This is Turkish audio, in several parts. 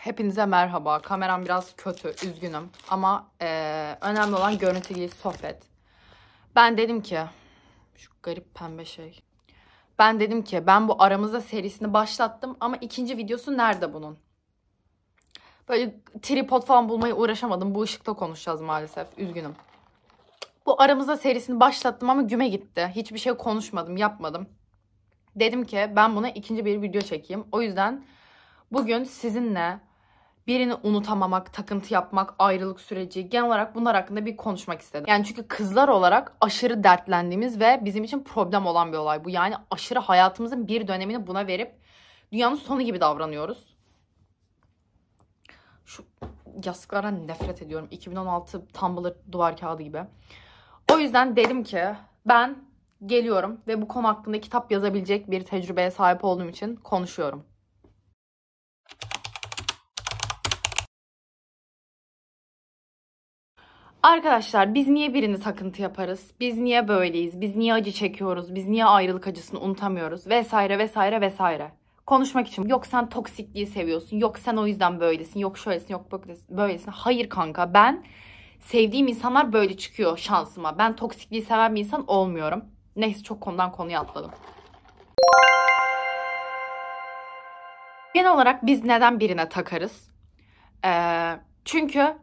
Hepinize merhaba. Kameram biraz kötü, üzgünüm. Ama e, önemli olan görüntü değil, sohbet. Ben dedim ki, şu garip pembe şey. Ben dedim ki, ben bu aramızda serisini başlattım ama ikinci videosu nerede bunun? Böyle tripod falan bulmayı uğraşamadım. Bu ışıkta konuşacağız maalesef. Üzgünüm. Bu aramızda serisini başlattım ama güme gitti. Hiçbir şey konuşmadım, yapmadım. Dedim ki ben buna ikinci bir video çekeyim. O yüzden bugün sizinle birini unutamamak, takıntı yapmak, ayrılık süreci genel olarak bunlar hakkında bir konuşmak istedim. Yani çünkü kızlar olarak aşırı dertlendiğimiz ve bizim için problem olan bir olay bu. Yani aşırı hayatımızın bir dönemini buna verip dünyanın sonu gibi davranıyoruz. Şu yastıklara nefret ediyorum. 2016 Tumblr duvar kağıdı gibi. O yüzden dedim ki ben geliyorum ve bu konu hakkında kitap yazabilecek bir tecrübeye sahip olduğum için konuşuyorum. Arkadaşlar biz niye birini takıntı yaparız? Biz niye böyleyiz? Biz niye acı çekiyoruz? Biz niye ayrılık acısını unutamıyoruz? Vesaire vesaire vesaire. Konuşmak için yok sen toksikliği seviyorsun. Yok sen o yüzden böylesin. Yok şöylesin yok böylesin. Hayır kanka ben sevdiğim insanlar böyle çıkıyor şansıma. Ben toksikliği seven bir insan olmuyorum. Neyse çok konudan konuya atladım. Genel olarak biz neden birine takarız? Ee, çünkü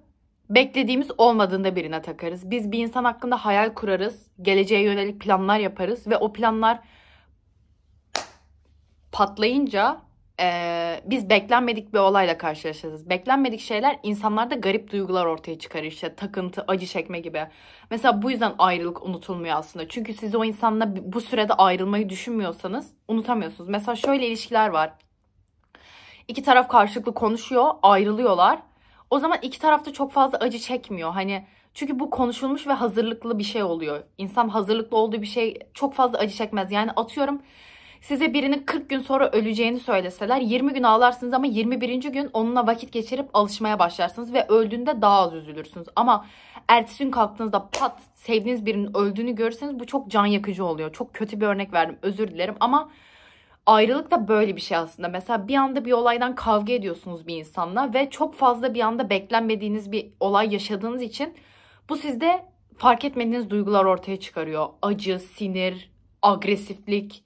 beklediğimiz olmadığında birine takarız. Biz bir insan hakkında hayal kurarız, geleceğe yönelik planlar yaparız ve o planlar patlayınca e, biz beklenmedik bir olayla karşılaşırız. Beklenmedik şeyler insanlarda garip duygular ortaya çıkarır işte takıntı, acı çekme gibi. Mesela bu yüzden ayrılık unutulmuyor aslında. Çünkü siz o insanla bu sürede ayrılmayı düşünmüyorsanız unutamıyorsunuz. Mesela şöyle ilişkiler var. İki taraf karşılıklı konuşuyor, ayrılıyorlar o zaman iki tarafta çok fazla acı çekmiyor. Hani çünkü bu konuşulmuş ve hazırlıklı bir şey oluyor. İnsan hazırlıklı olduğu bir şey çok fazla acı çekmez. Yani atıyorum size birinin 40 gün sonra öleceğini söyleseler 20 gün ağlarsınız ama 21. gün onunla vakit geçirip alışmaya başlarsınız ve öldüğünde daha az üzülürsünüz. Ama ertesi gün kalktığınızda pat sevdiğiniz birinin öldüğünü görürseniz bu çok can yakıcı oluyor. Çok kötü bir örnek verdim özür dilerim ama ayrılık da böyle bir şey aslında. Mesela bir anda bir olaydan kavga ediyorsunuz bir insanla ve çok fazla bir anda beklenmediğiniz bir olay yaşadığınız için bu sizde fark etmediğiniz duygular ortaya çıkarıyor. Acı, sinir, agresiflik,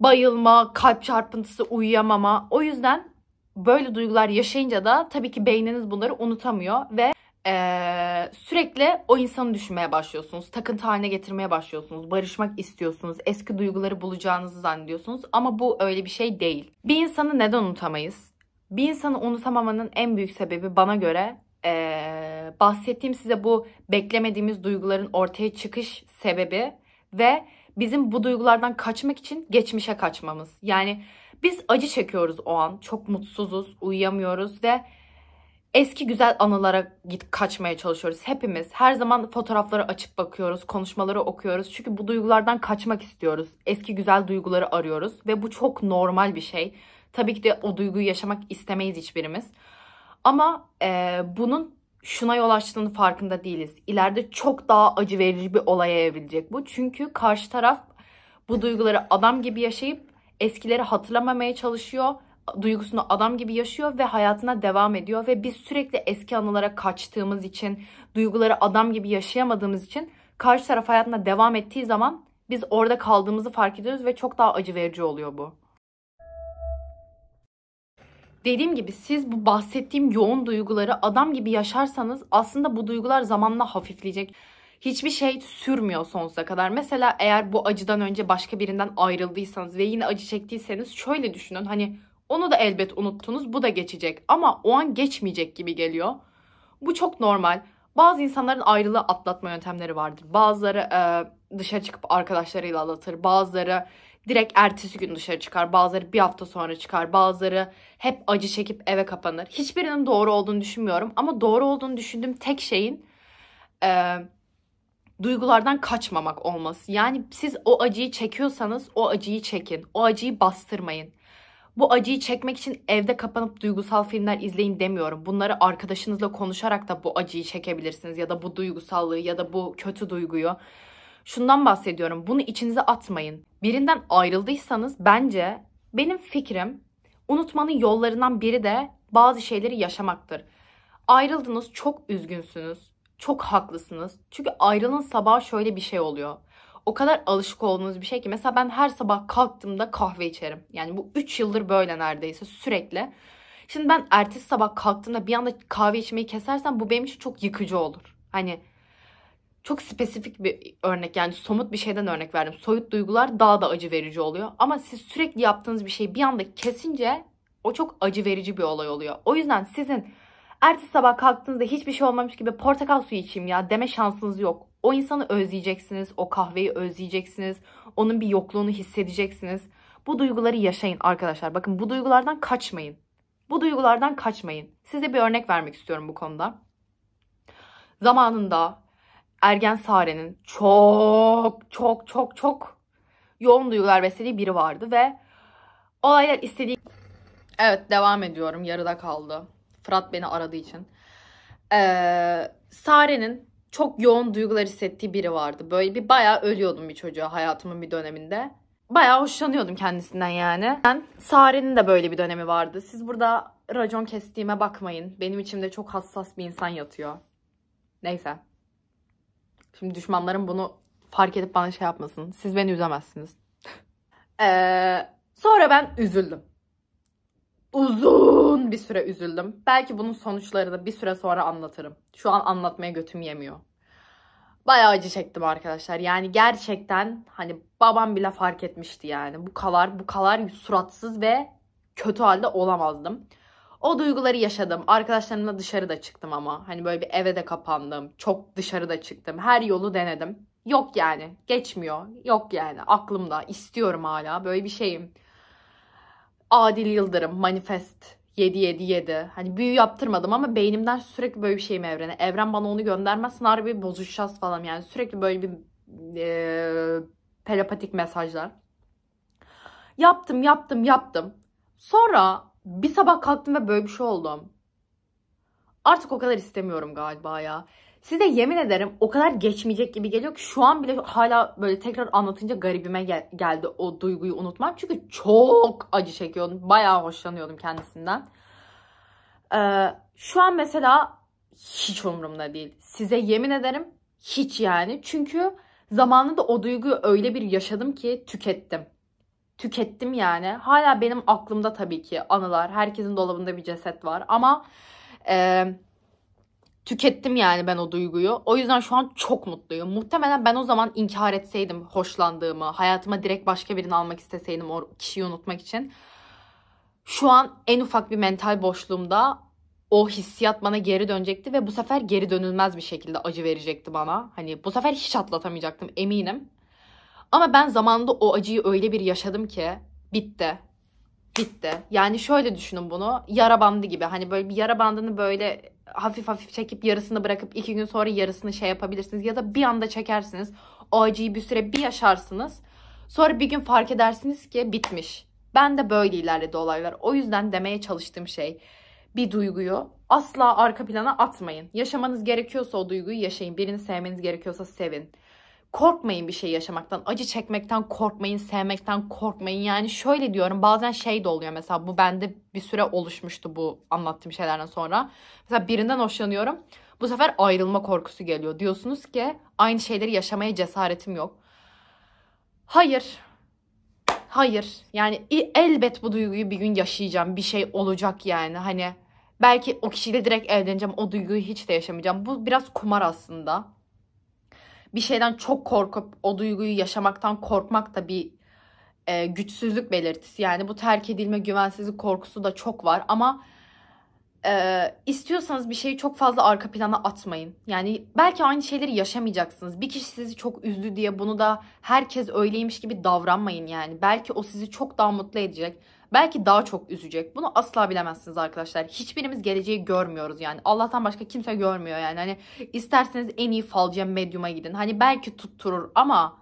bayılma, kalp çarpıntısı, uyuyamama. O yüzden böyle duygular yaşayınca da tabii ki beyniniz bunları unutamıyor ve ee, sürekli o insanı düşünmeye başlıyorsunuz. Takıntı haline getirmeye başlıyorsunuz. Barışmak istiyorsunuz. Eski duyguları bulacağınızı zannediyorsunuz. Ama bu öyle bir şey değil. Bir insanı neden unutamayız? Bir insanı unutamamanın en büyük sebebi bana göre ee, bahsettiğim size bu beklemediğimiz duyguların ortaya çıkış sebebi ve bizim bu duygulardan kaçmak için geçmişe kaçmamız. Yani biz acı çekiyoruz o an. Çok mutsuzuz, uyuyamıyoruz ve eski güzel anılara git kaçmaya çalışıyoruz hepimiz. Her zaman fotoğrafları açıp bakıyoruz, konuşmaları okuyoruz. Çünkü bu duygulardan kaçmak istiyoruz. Eski güzel duyguları arıyoruz ve bu çok normal bir şey. Tabii ki de o duyguyu yaşamak istemeyiz hiçbirimiz. Ama e, bunun şuna yol açtığını farkında değiliz. İleride çok daha acı verici bir olaya evrilecek bu. Çünkü karşı taraf bu duyguları adam gibi yaşayıp eskileri hatırlamamaya çalışıyor duygusunu adam gibi yaşıyor ve hayatına devam ediyor ve biz sürekli eski anılara kaçtığımız için, duyguları adam gibi yaşayamadığımız için karşı taraf hayatına devam ettiği zaman biz orada kaldığımızı fark ediyoruz ve çok daha acı verici oluyor bu. Dediğim gibi siz bu bahsettiğim yoğun duyguları adam gibi yaşarsanız aslında bu duygular zamanla hafifleyecek. Hiçbir şey sürmüyor sonsuza kadar. Mesela eğer bu acıdan önce başka birinden ayrıldıysanız ve yine acı çektiyseniz şöyle düşünün. Hani onu da elbet unuttunuz. Bu da geçecek ama o an geçmeyecek gibi geliyor. Bu çok normal. Bazı insanların ayrılığı atlatma yöntemleri vardır. Bazıları e, dışarı çıkıp arkadaşlarıyla atlatır. Bazıları direkt ertesi gün dışarı çıkar. Bazıları bir hafta sonra çıkar. Bazıları hep acı çekip eve kapanır. Hiçbirinin doğru olduğunu düşünmüyorum. Ama doğru olduğunu düşündüğüm tek şeyin e, duygulardan kaçmamak olması. Yani siz o acıyı çekiyorsanız o acıyı çekin. O acıyı bastırmayın. Bu acıyı çekmek için evde kapanıp duygusal filmler izleyin demiyorum. Bunları arkadaşınızla konuşarak da bu acıyı çekebilirsiniz ya da bu duygusallığı ya da bu kötü duyguyu. Şundan bahsediyorum. Bunu içinize atmayın. Birinden ayrıldıysanız bence benim fikrim unutmanın yollarından biri de bazı şeyleri yaşamaktır. Ayrıldınız, çok üzgünsünüz. Çok haklısınız. Çünkü ayrılın sabah şöyle bir şey oluyor o kadar alışık olduğunuz bir şey ki mesela ben her sabah kalktığımda kahve içerim. Yani bu 3 yıldır böyle neredeyse sürekli. Şimdi ben ertesi sabah kalktığımda bir anda kahve içmeyi kesersem bu benim için çok yıkıcı olur. Hani çok spesifik bir örnek yani somut bir şeyden örnek verdim. Soyut duygular daha da acı verici oluyor. Ama siz sürekli yaptığınız bir şeyi bir anda kesince o çok acı verici bir olay oluyor. O yüzden sizin ertesi sabah kalktığınızda hiçbir şey olmamış gibi portakal suyu içeyim ya deme şansınız yok. O insanı özleyeceksiniz, o kahveyi özleyeceksiniz, onun bir yokluğunu hissedeceksiniz. Bu duyguları yaşayın arkadaşlar. Bakın bu duygulardan kaçmayın. Bu duygulardan kaçmayın. Size bir örnek vermek istiyorum bu konuda. Zamanında Ergen Sare'nin çok çok çok çok yoğun duygular beslediği biri vardı ve olaylar istediği... Evet devam ediyorum yarıda kaldı. Fırat beni aradığı için. Ee, Sare'nin çok yoğun duygular hissettiği biri vardı. Böyle bir bayağı ölüyordum bir çocuğa hayatımın bir döneminde. Bayağı hoşlanıyordum kendisinden yani. Ben Sare'nin de böyle bir dönemi vardı. Siz burada racon kestiğime bakmayın. Benim içimde çok hassas bir insan yatıyor. Neyse. Şimdi düşmanlarım bunu fark edip bana şey yapmasın. Siz beni üzemezsiniz. ee, sonra ben üzüldüm uzun bir süre üzüldüm. Belki bunun sonuçları da bir süre sonra anlatırım. Şu an anlatmaya götüm yemiyor. Bayağı acı çektim arkadaşlar. Yani gerçekten hani babam bile fark etmişti yani. Bu kadar bu kadar suratsız ve kötü halde olamazdım. O duyguları yaşadım. Arkadaşlarımla dışarıda çıktım ama. Hani böyle bir eve de kapandım. Çok dışarıda çıktım. Her yolu denedim. Yok yani. Geçmiyor. Yok yani. Aklımda. istiyorum hala. Böyle bir şeyim. Adil Yıldırım Manifest 777. Hani büyü yaptırmadım ama beynimden sürekli böyle bir şeyim evrene. Evren bana onu göndermezsen harbi bozuşacağız falan yani. Sürekli böyle bir e, telepatik mesajlar. Yaptım yaptım yaptım. Sonra bir sabah kalktım ve böyle bir şey oldum. Artık o kadar istemiyorum galiba ya. Size yemin ederim o kadar geçmeyecek gibi geliyor ki şu an bile hala böyle tekrar anlatınca garibime gel- geldi o duyguyu unutmam. Çünkü çok acı çekiyordum. Bayağı hoşlanıyordum kendisinden. Ee, şu an mesela hiç umurumda değil. Size yemin ederim hiç yani. Çünkü zamanında o duyguyu öyle bir yaşadım ki tükettim. Tükettim yani. Hala benim aklımda tabii ki anılar. Herkesin dolabında bir ceset var. Ama... E- tükettim yani ben o duyguyu. O yüzden şu an çok mutluyum. Muhtemelen ben o zaman inkar etseydim hoşlandığımı, hayatıma direkt başka birini almak isteseydim o kişiyi unutmak için. Şu an en ufak bir mental boşluğumda o hissiyat bana geri dönecekti ve bu sefer geri dönülmez bir şekilde acı verecekti bana. Hani bu sefer hiç atlatamayacaktım eminim. Ama ben zamanında o acıyı öyle bir yaşadım ki bitti. Bitti. Yani şöyle düşünün bunu. Yara bandı gibi. Hani böyle bir yara bandını böyle hafif hafif çekip yarısını bırakıp iki gün sonra yarısını şey yapabilirsiniz. Ya da bir anda çekersiniz. O acıyı bir süre bir yaşarsınız. Sonra bir gün fark edersiniz ki bitmiş. Ben de böyle ilerledi olaylar. O yüzden demeye çalıştığım şey bir duyguyu asla arka plana atmayın. Yaşamanız gerekiyorsa o duyguyu yaşayın. Birini sevmeniz gerekiyorsa sevin korkmayın bir şey yaşamaktan. Acı çekmekten korkmayın, sevmekten korkmayın. Yani şöyle diyorum bazen şey de oluyor mesela bu bende bir süre oluşmuştu bu anlattığım şeylerden sonra. Mesela birinden hoşlanıyorum. Bu sefer ayrılma korkusu geliyor. Diyorsunuz ki aynı şeyleri yaşamaya cesaretim yok. Hayır. Hayır. Yani elbet bu duyguyu bir gün yaşayacağım. Bir şey olacak yani. Hani belki o kişiyle direkt evleneceğim. O duyguyu hiç de yaşamayacağım. Bu biraz kumar aslında bir şeyden çok korkup o duyguyu yaşamaktan korkmak da bir e, güçsüzlük belirtisi. Yani bu terk edilme güvensizlik korkusu da çok var ama e, istiyorsanız bir şeyi çok fazla arka plana atmayın. Yani belki aynı şeyleri yaşamayacaksınız. Bir kişi sizi çok üzdü diye bunu da herkes öyleymiş gibi davranmayın yani. Belki o sizi çok daha mutlu edecek belki daha çok üzecek. Bunu asla bilemezsiniz arkadaşlar. Hiçbirimiz geleceği görmüyoruz yani. Allah'tan başka kimse görmüyor yani. Hani isterseniz en iyi falcıya medyuma gidin. Hani belki tutturur ama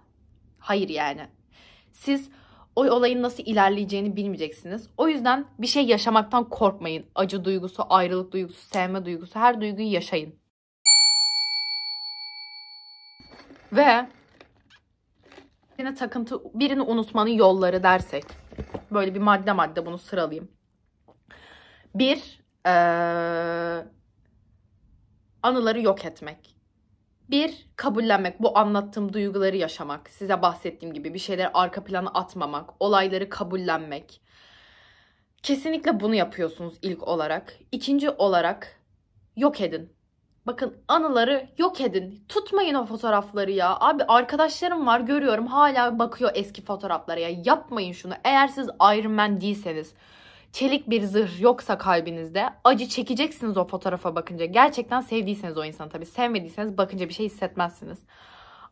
hayır yani. Siz o olayın nasıl ilerleyeceğini bilmeyeceksiniz. O yüzden bir şey yaşamaktan korkmayın. Acı duygusu, ayrılık duygusu, sevme duygusu her duyguyu yaşayın. Ve birine takıntı, birini unutmanın yolları dersek Böyle bir madde madde bunu sıralayayım. Bir, ee, anıları yok etmek. Bir, kabullenmek, bu anlattığım duyguları yaşamak, size bahsettiğim gibi bir şeyler arka plana atmamak, olayları kabullenmek. Kesinlikle bunu yapıyorsunuz ilk olarak. İkinci olarak yok edin. Bakın anıları yok edin. Tutmayın o fotoğrafları ya. Abi arkadaşlarım var görüyorum hala bakıyor eski fotoğraflara ya. Yapmayın şunu. Eğer siz Iron Man değilseniz çelik bir zırh yoksa kalbinizde acı çekeceksiniz o fotoğrafa bakınca. Gerçekten sevdiyseniz o insanı tabii. Sevmediyseniz bakınca bir şey hissetmezsiniz.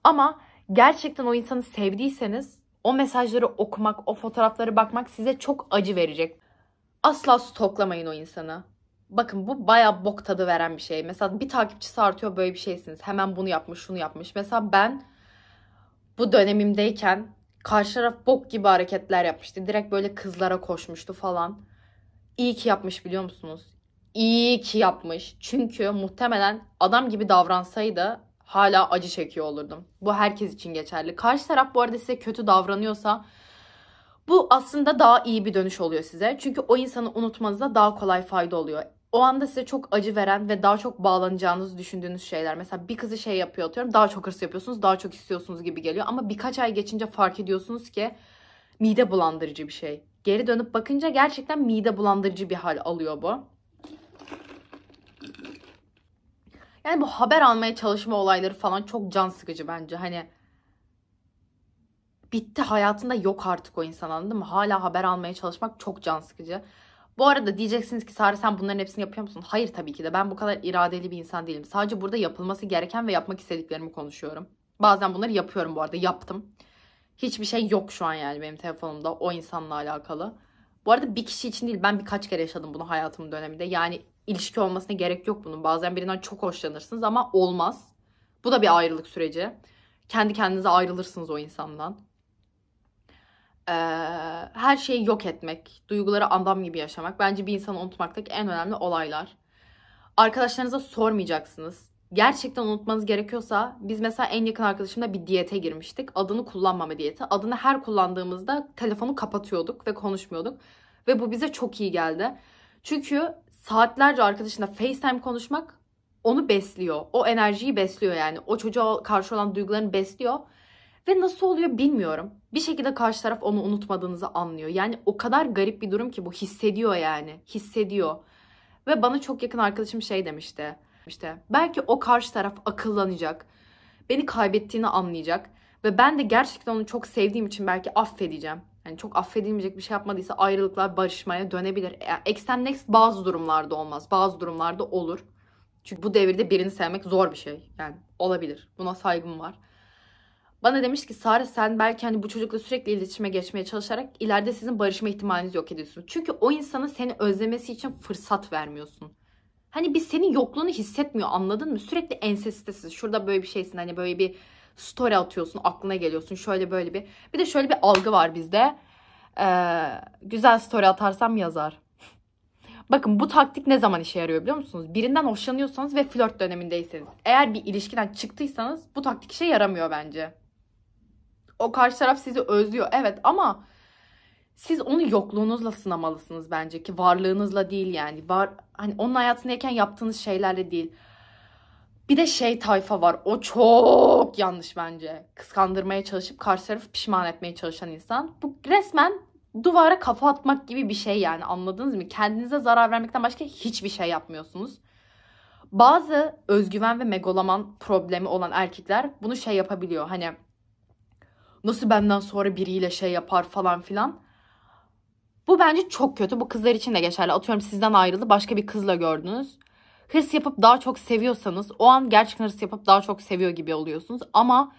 Ama gerçekten o insanı sevdiyseniz o mesajları okumak, o fotoğrafları bakmak size çok acı verecek. Asla stoklamayın o insanı. Bakın bu baya bok tadı veren bir şey. Mesela bir takipçisi artıyor böyle bir şeysiniz. Hemen bunu yapmış, şunu yapmış. Mesela ben bu dönemimdeyken karşı taraf bok gibi hareketler yapmıştı. Direkt böyle kızlara koşmuştu falan. İyi ki yapmış biliyor musunuz? İyi ki yapmış. Çünkü muhtemelen adam gibi davransaydı hala acı çekiyor olurdum. Bu herkes için geçerli. Karşı taraf bu arada size kötü davranıyorsa bu aslında daha iyi bir dönüş oluyor size. Çünkü o insanı unutmanıza daha kolay fayda oluyor o anda size çok acı veren ve daha çok bağlanacağınızı düşündüğünüz şeyler. Mesela bir kızı şey yapıyor atıyorum daha çok hırs yapıyorsunuz daha çok istiyorsunuz gibi geliyor. Ama birkaç ay geçince fark ediyorsunuz ki mide bulandırıcı bir şey. Geri dönüp bakınca gerçekten mide bulandırıcı bir hal alıyor bu. Yani bu haber almaya çalışma olayları falan çok can sıkıcı bence. Hani bitti hayatında yok artık o insan anladın mı? Hala haber almaya çalışmak çok can sıkıcı. Bu arada diyeceksiniz ki Sare sen bunların hepsini yapıyor musun? Hayır tabii ki de ben bu kadar iradeli bir insan değilim. Sadece burada yapılması gereken ve yapmak istediklerimi konuşuyorum. Bazen bunları yapıyorum bu arada yaptım. Hiçbir şey yok şu an yani benim telefonumda o insanla alakalı. Bu arada bir kişi için değil ben birkaç kere yaşadım bunu hayatım döneminde. Yani ilişki olmasına gerek yok bunun. Bazen birinden çok hoşlanırsınız ama olmaz. Bu da bir ayrılık süreci. Kendi kendinize ayrılırsınız o insandan e, her şeyi yok etmek, duyguları adam gibi yaşamak bence bir insanı unutmaktaki en önemli olaylar. Arkadaşlarınıza sormayacaksınız. Gerçekten unutmanız gerekiyorsa biz mesela en yakın arkadaşımla bir diyete girmiştik. Adını kullanmama diyeti. Adını her kullandığımızda telefonu kapatıyorduk ve konuşmuyorduk. Ve bu bize çok iyi geldi. Çünkü saatlerce arkadaşınla FaceTime konuşmak onu besliyor. O enerjiyi besliyor yani. O çocuğa karşı olan duygularını besliyor. Ve nasıl oluyor bilmiyorum bir şekilde karşı taraf onu unutmadığınızı anlıyor. Yani o kadar garip bir durum ki bu hissediyor yani. Hissediyor. Ve bana çok yakın arkadaşım şey demişti. İşte belki o karşı taraf akıllanacak. Beni kaybettiğini anlayacak ve ben de gerçekten onu çok sevdiğim için belki affedeceğim. Yani çok affedilmeyecek bir şey yapmadıysa ayrılıklar barışmaya dönebilir. Yani eksen next bazı durumlarda olmaz. Bazı durumlarda olur. Çünkü bu devirde birini sevmek zor bir şey. Yani olabilir. Buna saygım var. Bana demiş ki Sare sen belki hani bu çocukla sürekli iletişime geçmeye çalışarak ileride sizin barışma ihtimaliniz yok ediyorsun. Çünkü o insana seni özlemesi için fırsat vermiyorsun. Hani biz senin yokluğunu hissetmiyor anladın mı? Sürekli ensestesiz. Şurada böyle bir şeysin hani böyle bir story atıyorsun aklına geliyorsun şöyle böyle bir. Bir de şöyle bir algı var bizde. Ee, güzel story atarsam yazar. Bakın bu taktik ne zaman işe yarıyor biliyor musunuz? Birinden hoşlanıyorsanız ve flört dönemindeyseniz. Eğer bir ilişkiden çıktıysanız bu taktik işe yaramıyor bence. O karşı taraf sizi özlüyor. Evet ama siz onu yokluğunuzla sınamalısınız bence ki varlığınızla değil yani. Var hani onun hayatındayken yaptığınız şeylerle değil. Bir de şey tayfa var. O çok yanlış bence. Kıskandırmaya çalışıp karşı tarafı pişman etmeye çalışan insan. Bu resmen duvara kafa atmak gibi bir şey yani anladınız mı? Kendinize zarar vermekten başka hiçbir şey yapmıyorsunuz. Bazı özgüven ve megaloman problemi olan erkekler bunu şey yapabiliyor. Hani Nasıl benden sonra biriyle şey yapar falan filan. Bu bence çok kötü. Bu kızlar için de geçerli. Atıyorum sizden ayrıldı başka bir kızla gördünüz. Hırs yapıp daha çok seviyorsanız o an gerçekten hırs yapıp daha çok seviyor gibi oluyorsunuz. Ama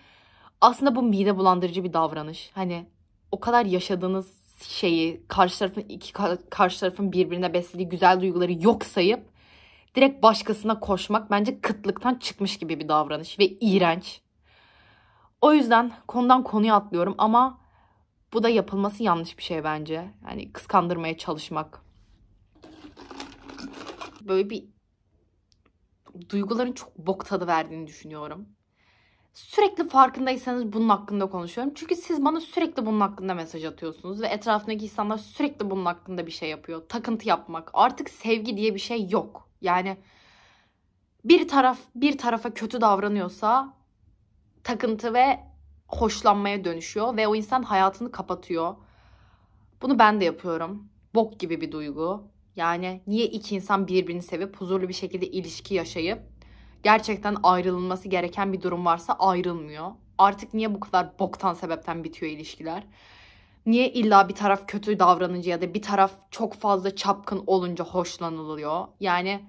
aslında bu mide bulandırıcı bir davranış. Hani o kadar yaşadığınız şeyi karşı tarafın iki karşı tarafın birbirine beslediği güzel duyguları yok sayıp direkt başkasına koşmak bence kıtlıktan çıkmış gibi bir davranış ve iğrenç. O yüzden konudan konuya atlıyorum ama bu da yapılması yanlış bir şey bence. Yani kıskandırmaya çalışmak. Böyle bir duyguların çok bok tadı verdiğini düşünüyorum. Sürekli farkındaysanız bunun hakkında konuşuyorum. Çünkü siz bana sürekli bunun hakkında mesaj atıyorsunuz ve etrafındaki insanlar sürekli bunun hakkında bir şey yapıyor. Takıntı yapmak. Artık sevgi diye bir şey yok. Yani bir taraf bir tarafa kötü davranıyorsa takıntı ve hoşlanmaya dönüşüyor ve o insan hayatını kapatıyor. Bunu ben de yapıyorum. Bok gibi bir duygu. Yani niye iki insan birbirini sevip huzurlu bir şekilde ilişki yaşayıp gerçekten ayrılması gereken bir durum varsa ayrılmıyor. Artık niye bu kadar boktan sebepten bitiyor ilişkiler? Niye illa bir taraf kötü davranınca ya da bir taraf çok fazla çapkın olunca hoşlanılıyor? Yani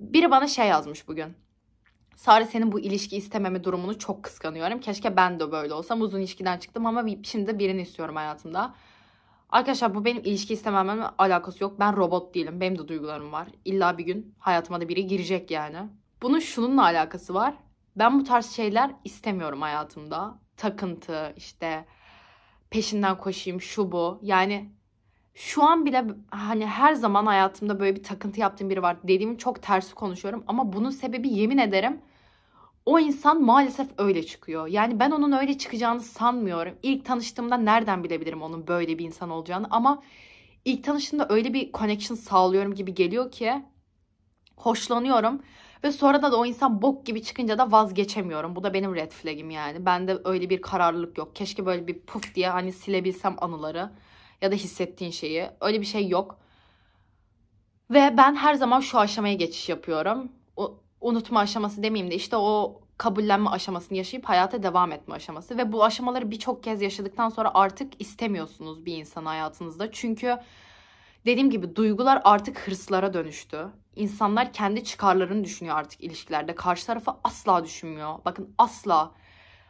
biri bana şey yazmış bugün. Sare senin bu ilişki istememe durumunu çok kıskanıyorum. Keşke ben de böyle olsam. Uzun ilişkiden çıktım ama şimdi de birini istiyorum hayatımda. Arkadaşlar bu benim ilişki istememle alakası yok. Ben robot değilim. Benim de duygularım var. İlla bir gün hayatıma da biri girecek yani. Bunun şununla alakası var. Ben bu tarz şeyler istemiyorum hayatımda. Takıntı, işte peşinden koşayım, şu bu. Yani şu an bile hani her zaman hayatımda böyle bir takıntı yaptığım biri var. Dediğim çok tersi konuşuyorum ama bunun sebebi yemin ederim o insan maalesef öyle çıkıyor. Yani ben onun öyle çıkacağını sanmıyorum. İlk tanıştığımda nereden bilebilirim onun böyle bir insan olacağını ama ilk tanıştığımda öyle bir connection sağlıyorum gibi geliyor ki hoşlanıyorum ve sonra da, o insan bok gibi çıkınca da vazgeçemiyorum. Bu da benim red flag'im yani. Bende öyle bir kararlılık yok. Keşke böyle bir puf diye hani silebilsem anıları ya da hissettiğin şeyi. Öyle bir şey yok. Ve ben her zaman şu aşamaya geçiş yapıyorum. O, unutma aşaması demeyeyim de işte o kabullenme aşamasını yaşayıp hayata devam etme aşaması ve bu aşamaları birçok kez yaşadıktan sonra artık istemiyorsunuz bir insan hayatınızda. Çünkü dediğim gibi duygular artık hırslara dönüştü. İnsanlar kendi çıkarlarını düşünüyor artık ilişkilerde. Karşı tarafı asla düşünmüyor. Bakın asla.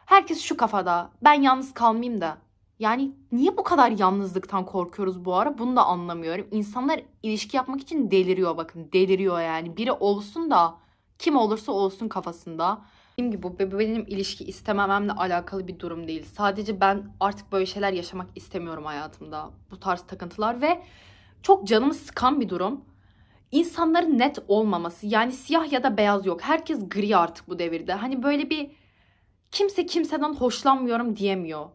Herkes şu kafada. Ben yalnız kalmayayım da. Yani niye bu kadar yalnızlıktan korkuyoruz bu ara? Bunu da anlamıyorum. İnsanlar ilişki yapmak için deliriyor bakın. Deliriyor yani. Biri olsun da kim olursa olsun kafasında. Dediğim gibi bu benim ilişki istemememle alakalı bir durum değil. Sadece ben artık böyle şeyler yaşamak istemiyorum hayatımda. Bu tarz takıntılar ve çok canımı sıkan bir durum. İnsanların net olmaması. Yani siyah ya da beyaz yok. Herkes gri artık bu devirde. Hani böyle bir kimse kimseden hoşlanmıyorum diyemiyor.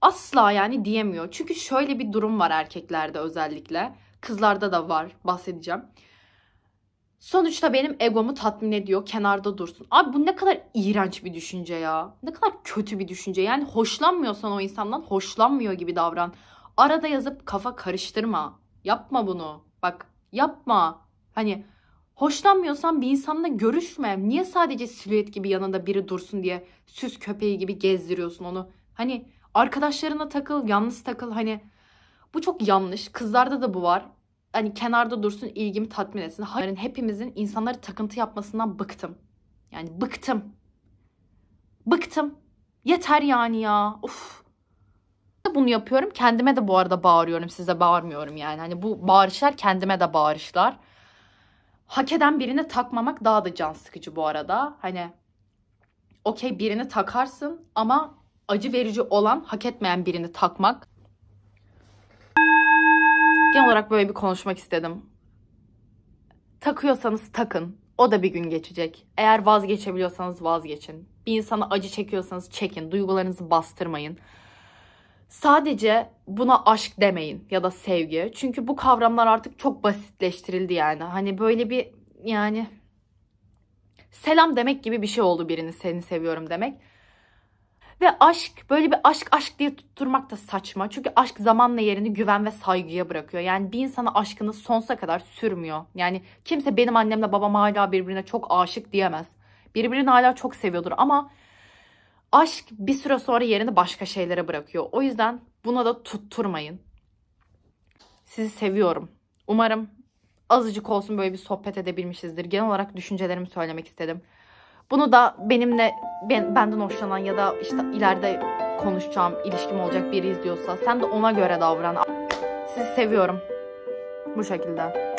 Asla yani diyemiyor. Çünkü şöyle bir durum var erkeklerde özellikle. Kızlarda da var bahsedeceğim. Sonuçta benim egomu tatmin ediyor. Kenarda dursun. Abi bu ne kadar iğrenç bir düşünce ya. Ne kadar kötü bir düşünce. Yani hoşlanmıyorsan o insandan hoşlanmıyor gibi davran. Arada yazıp kafa karıştırma. Yapma bunu. Bak yapma. Hani hoşlanmıyorsan bir insanla görüşme. Niye sadece silüet gibi yanında biri dursun diye süs köpeği gibi gezdiriyorsun onu? Hani arkadaşlarına takıl, yalnız takıl. Hani bu çok yanlış. Kızlarda da bu var hani kenarda dursun ilgimi tatmin etsin. Hayır hepimizin insanları takıntı yapmasından bıktım. Yani bıktım. Bıktım. Yeter yani ya. Of. Bunu yapıyorum. Kendime de bu arada bağırıyorum. Size bağırmıyorum yani. Hani bu bağırışlar kendime de bağırışlar. Hak eden birini takmamak daha da can sıkıcı bu arada. Hani okey birini takarsın ama acı verici olan hak etmeyen birini takmak Genel olarak böyle bir konuşmak istedim. Takıyorsanız takın. O da bir gün geçecek. Eğer vazgeçebiliyorsanız vazgeçin. Bir insana acı çekiyorsanız çekin. Duygularınızı bastırmayın. Sadece buna aşk demeyin ya da sevgi. Çünkü bu kavramlar artık çok basitleştirildi yani. Hani böyle bir yani selam demek gibi bir şey oldu birini seni seviyorum demek. Ve aşk böyle bir aşk aşk diye tutturmak da saçma. Çünkü aşk zamanla yerini güven ve saygıya bırakıyor. Yani bir insana aşkını sonsuza kadar sürmüyor. Yani kimse benim annemle babam hala birbirine çok aşık diyemez. Birbirini hala çok seviyordur ama aşk bir süre sonra yerini başka şeylere bırakıyor. O yüzden buna da tutturmayın. Sizi seviyorum. Umarım azıcık olsun böyle bir sohbet edebilmişizdir. Genel olarak düşüncelerimi söylemek istedim. Bunu da benimle ben, benden hoşlanan ya da işte ileride konuşacağım, ilişkim olacak biri izliyorsa sen de ona göre davran. Sizi seviyorum. Bu şekilde.